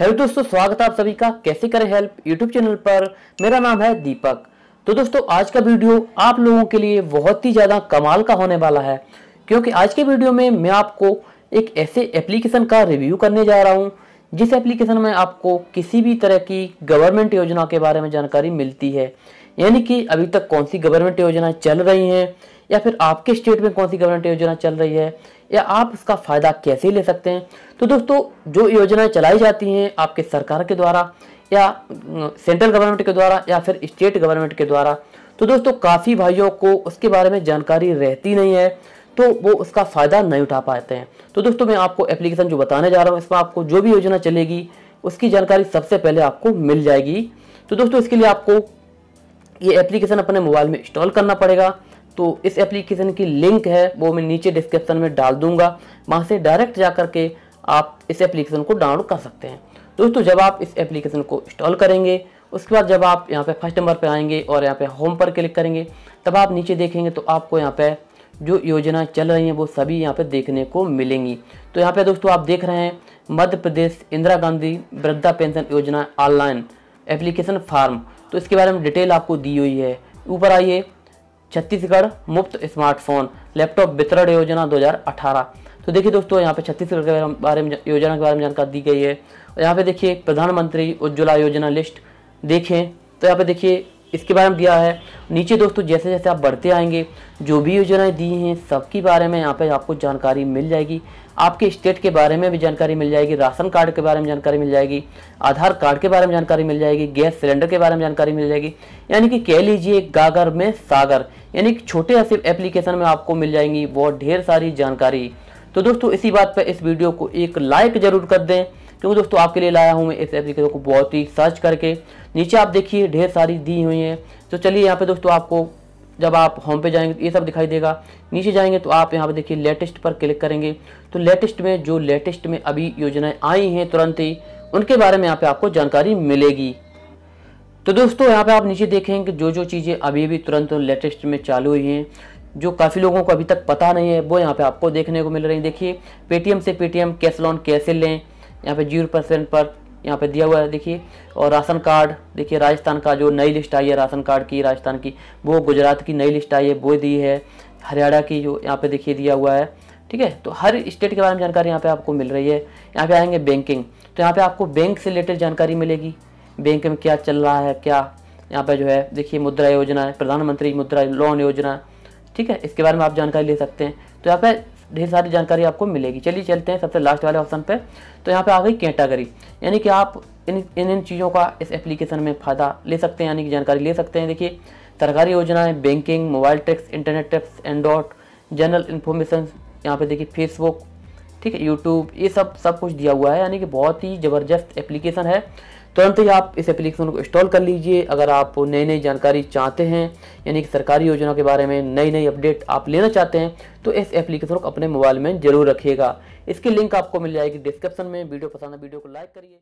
hello दोस्तों स्वागत है आप सभी का कैसे करें हेल्प यूट्यूब चैनल पर मेरा नाम है दीपक तो दोस्तों आज का वीडियो आप लोगों के लिए बहुत ही ज़्यादा कमाल का होने वाला है क्योंकि आज के वीडियो में मैं आपको एक ऐसे एप्लीकेशन का रिव्यू करने जा रहा हूँ जिस एप्लीकेशन में आपको किसी भी तरह की गवर्नमेंट योजना के बारे में जानकारी मिलती है यानी कि अभी तक कौन सी गवर्नमेंट योजनाएं चल रही हैं या फिर आपके स्टेट में कौन सी गवर्नमेंट योजना चल रही है या आप इसका फ़ायदा कैसे ले सकते हैं तो दोस्तों जो योजनाएं चलाई जाती हैं आपके सरकार के द्वारा या सेंट्रल गवर्नमेंट के द्वारा या फिर स्टेट गवर्नमेंट के द्वारा तो दोस्तों काफ़ी भाइयों को उसके बारे में जानकारी रहती नहीं है तो वो उसका फ़ायदा नहीं उठा पाते हैं तो दोस्तों मैं आपको एप्लीकेशन जो बताने जा रहा हूँ इसमें आपको जो भी योजना चलेगी उसकी जानकारी सबसे पहले आपको मिल जाएगी तो दोस्तों इसके लिए आपको ये एप्लीकेशन अपने मोबाइल में इंस्टॉल करना पड़ेगा तो इस एप्लीकेशन की लिंक है वो मैं नीचे डिस्क्रिप्शन में डाल दूंगा वहाँ से डायरेक्ट जा के आप इस एप्लीकेशन को डाउनलोड कर सकते हैं दोस्तों जब आप इस एप्लीकेशन को इंस्टॉल करेंगे उसके बाद जब आप यहाँ पे फर्स्ट नंबर पे आएंगे और यहाँ पे होम पर क्लिक करेंगे तब आप नीचे देखेंगे तो आपको यहाँ पे जो योजना चल रही हैं वो सभी यहाँ पे देखने को मिलेंगी तो यहाँ पे दोस्तों आप देख रहे हैं मध्य प्रदेश इंदिरा गांधी वृद्धा पेंशन योजना ऑनलाइन एप्लीकेशन फार्म तो इसके बारे में डिटेल आपको दी हुई है ऊपर आइए छत्तीसगढ़ मुफ्त स्मार्टफोन लैपटॉप वितरण योजना 2018 तो देखिए दोस्तों यहाँ पे छत्तीसगढ़ के बारे में योजना के बारे में जानकारी दी गई है और यहाँ पे देखिए प्रधानमंत्री उज्ज्वला योजना लिस्ट देखें तो यहाँ पे देखिए इसके बारे में दिया है नीचे दोस्तों जैसे जैसे आप बढ़ते आएंगे जो भी योजनाएं दी हैं सबके बारे में यहाँ पे आपको जानकारी मिल जाएगी आपके स्टेट के बारे में भी जानकारी मिल जाएगी राशन कार्ड के बारे में जानकारी मिल जाएगी आधार कार्ड के बारे में जानकारी मिल जाएगी गैस सिलेंडर के बारे में जानकारी मिल जाएगी यानी कि कह लीजिए गागर में सागर यानी कि छोटे ऐसे एप्लीकेशन में आपको मिल जाएंगी बहुत ढेर सारी जानकारी तो दोस्तों इसी बात पर इस वीडियो को एक लाइक ज़रूर कर दें क्योंकि तो दोस्तों आपके लिए लाया हूँ मैं इस एप्लीकेशन को बहुत ही सर्च करके नीचे आप देखिए ढेर सारी दी हुई हैं तो चलिए यहाँ पे दोस्तों आपको जब आप होम पे जाएंगे तो ये सब दिखाई देगा नीचे जाएंगे तो आप यहाँ पे देखिए लेटेस्ट पर क्लिक करेंगे तो लेटेस्ट में जो लेटेस्ट में अभी योजनाएं आई हैं तुरंत ही उनके बारे में यहाँ पे आपको जानकारी मिलेगी तो दोस्तों यहाँ पे आप नीचे देखेंगे जो जो चीज़ें अभी भी तुरंत लेटेस्ट में चालू हुई हैं जो काफ़ी लोगों को अभी तक पता नहीं है वो यहाँ पे आपको देखने को मिल रही है देखिए पेटीएम से पेटीएम कैश लॉन कैसे लें यहाँ पे जीरो परसेंट पर यहाँ पे दिया हुआ है देखिए और राशन कार्ड देखिए राजस्थान का जो नई लिस्ट आई है राशन कार्ड की राजस्थान की वो गुजरात की नई लिस्ट आई है वो दी है हरियाणा की जो यहाँ पे देखिए दिया हुआ है ठीक है तो हर स्टेट के बारे में जानकारी यहाँ पे आपको मिल रही है यहाँ पे आएंगे बैंकिंग तो यहाँ पे आपको बैंक से रिलेटेड जानकारी मिलेगी बैंक में क्या चल रहा है क्या यहाँ पे जो है देखिए मुद्रा योजना है प्रधानमंत्री मुद्रा लोन योजना ठीक है इसके बारे में आप जानकारी ले सकते हैं तो यहाँ पे ढेर सारी जानकारी आपको मिलेगी चलिए चलते हैं सबसे लास्ट वाले ऑप्शन पे तो यहाँ पे आ गई कैटागरी यानी कि आप इन इन इन चीज़ों का इस एप्लीकेशन में फ़ायदा ले सकते हैं यानी कि जानकारी ले सकते हैं देखिए सरकारी योजनाएं banking mobile tax internet tax Android general information यहाँ पे देखिए फेसबुक ठीक है यूट्यूब ये सब सब कुछ दिया हुआ है यानी कि बहुत ही ज़बरदस्त एप्लीकेशन है तुरंत ही आप इस एप्लीकेशन को इंस्टॉल कर लीजिए अगर आप नई नई जानकारी चाहते हैं यानी कि सरकारी योजना के बारे में नई नई अपडेट आप लेना चाहते हैं तो इस एप्लीकेशन को अपने मोबाइल में जरूर रखिएगा इसकी लिंक आपको मिल जाएगी डिस्क्रिप्शन में वीडियो पसंद है वीडियो को लाइक करिए